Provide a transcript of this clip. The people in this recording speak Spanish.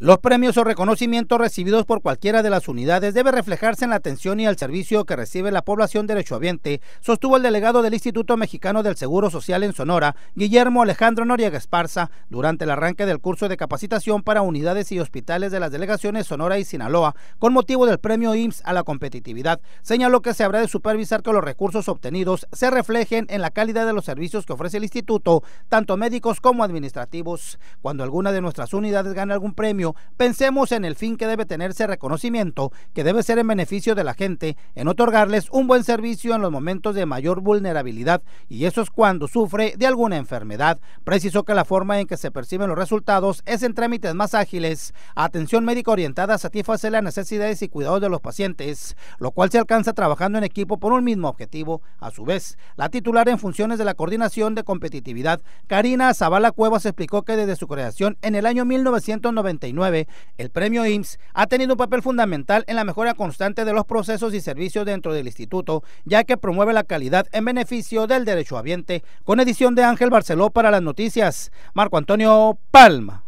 Los premios o reconocimientos recibidos por cualquiera de las unidades debe reflejarse en la atención y el servicio que recibe la población derechohabiente, sostuvo el delegado del Instituto Mexicano del Seguro Social en Sonora, Guillermo Alejandro Noriega Esparza, durante el arranque del curso de capacitación para unidades y hospitales de las delegaciones Sonora y Sinaloa, con motivo del premio IMSS a la competitividad. Señaló que se habrá de supervisar que los recursos obtenidos se reflejen en la calidad de los servicios que ofrece el instituto, tanto médicos como administrativos. Cuando alguna de nuestras unidades gane algún premio, pensemos en el fin que debe tenerse reconocimiento, que debe ser en beneficio de la gente, en otorgarles un buen servicio en los momentos de mayor vulnerabilidad, y eso es cuando sufre de alguna enfermedad. Precisó que la forma en que se perciben los resultados es en trámites más ágiles. Atención médica orientada a satisfacer las necesidades y cuidados de los pacientes, lo cual se alcanza trabajando en equipo por un mismo objetivo. A su vez, la titular en funciones de la Coordinación de Competitividad, Karina Zavala Cuevas, explicó que desde su creación en el año 1999, el premio IMSS ha tenido un papel fundamental en la mejora constante de los procesos y servicios dentro del instituto, ya que promueve la calidad en beneficio del derecho derechohabiente. Con edición de Ángel Barceló para las noticias, Marco Antonio Palma.